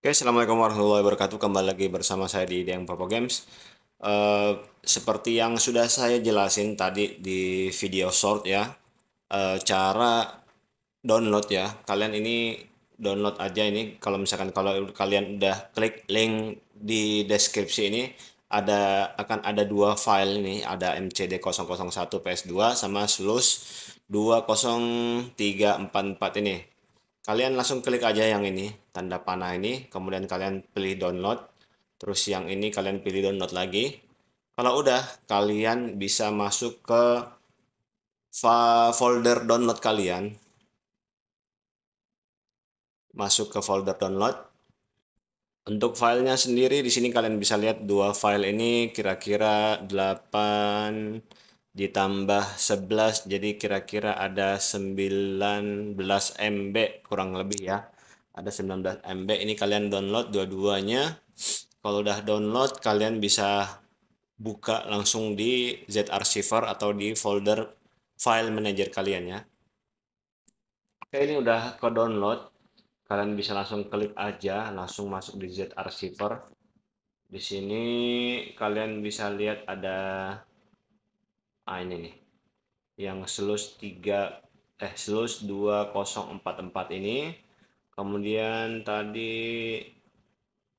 Oke, Assalamualaikum warahmatullahi wabarakatuh. Kembali lagi bersama saya di Ide Popo Games. Uh, seperti yang sudah saya jelasin tadi di video short ya, uh, cara download ya. Kalian ini download aja ini kalau misalkan kalau kalian udah klik link di deskripsi ini ada akan ada dua file ini, ada MCD 001 PS2 sama Slus 20344 ini kalian langsung klik aja yang ini tanda panah ini kemudian kalian pilih download terus yang ini kalian pilih download lagi kalau udah kalian bisa masuk ke folder download kalian masuk ke folder download untuk filenya sendiri di sini kalian bisa lihat dua file ini kira-kira 8 ditambah 11 jadi kira-kira ada 19 MB kurang lebih ya ada 19 MB ini kalian download dua-duanya kalau udah download kalian bisa buka langsung di Z Archiver atau di folder file manager kalian ya oke ini udah ke download kalian bisa langsung klik aja langsung masuk di Z Archiver di sini kalian bisa lihat ada ah ini nih yang selus 3 eh selus 2044 ini kemudian tadi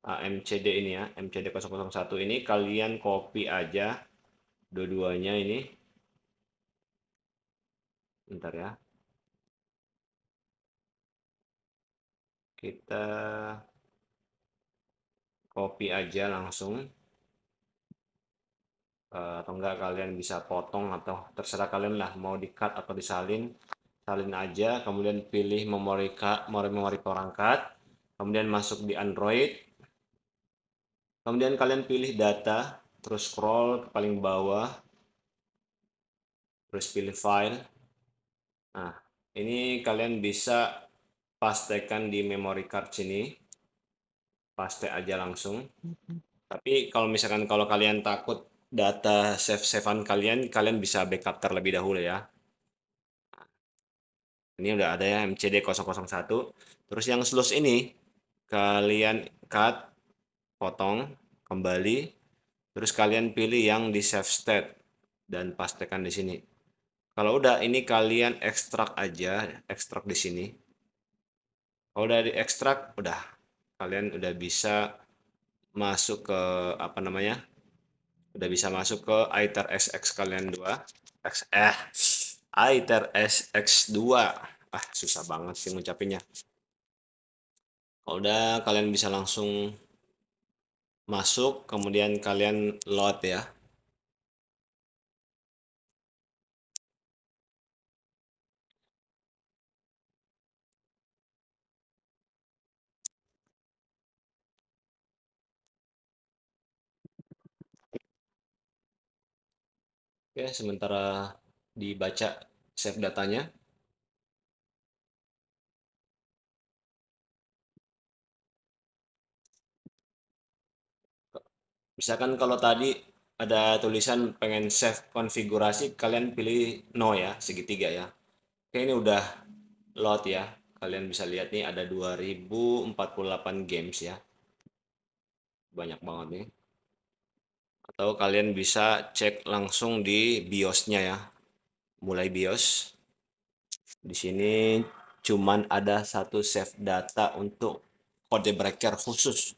ah, MCD ini ya MCD 001 ini kalian copy aja dua-duanya ini bentar ya kita copy aja langsung Eh, atau enggak kalian bisa potong atau terserah kalian lah mau di cut atau disalin salin aja kemudian pilih memori memori memori perangkat kemudian masuk di Android kemudian kalian pilih data terus scroll ke paling bawah terus pilih file nah ini kalian bisa pastekan di memory card sini paste aja langsung mm-hmm. tapi kalau misalkan kalau kalian takut data save-savean kalian, kalian bisa backup terlebih dahulu ya. Ini udah ada ya MCD001. Terus yang slush ini, kalian cut, potong, kembali. Terus kalian pilih yang di save state. Dan pastikan di sini. Kalau udah, ini kalian ekstrak aja. Ekstrak di sini. Kalau udah di ekstrak, udah. Kalian udah bisa masuk ke apa namanya udah bisa masuk ke ITER SX kalian dua X eh ITER SX2 ah susah banget sih ngucapinnya kalau udah kalian bisa langsung masuk kemudian kalian load ya Oke, sementara dibaca save datanya. Misalkan kalau tadi ada tulisan pengen save konfigurasi, kalian pilih no ya, segitiga ya. Oke, ini udah load ya. Kalian bisa lihat nih ada 2048 games ya. Banyak banget nih atau kalian bisa cek langsung di BIOSnya ya. Mulai BIOS. Di sini cuman ada satu save data untuk kode breaker khusus.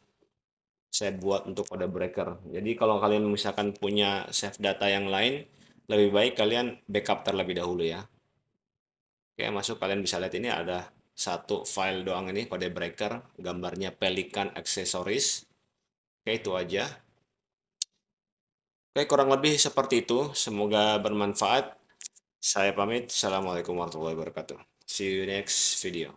Saya buat untuk kode breaker. Jadi kalau kalian misalkan punya save data yang lain, lebih baik kalian backup terlebih dahulu ya. Oke, masuk kalian bisa lihat ini ada satu file doang ini kode breaker, gambarnya pelikan aksesoris. Oke, itu aja. Oke, kurang lebih seperti itu. Semoga bermanfaat. Saya pamit. Assalamualaikum warahmatullahi wabarakatuh. See you next video.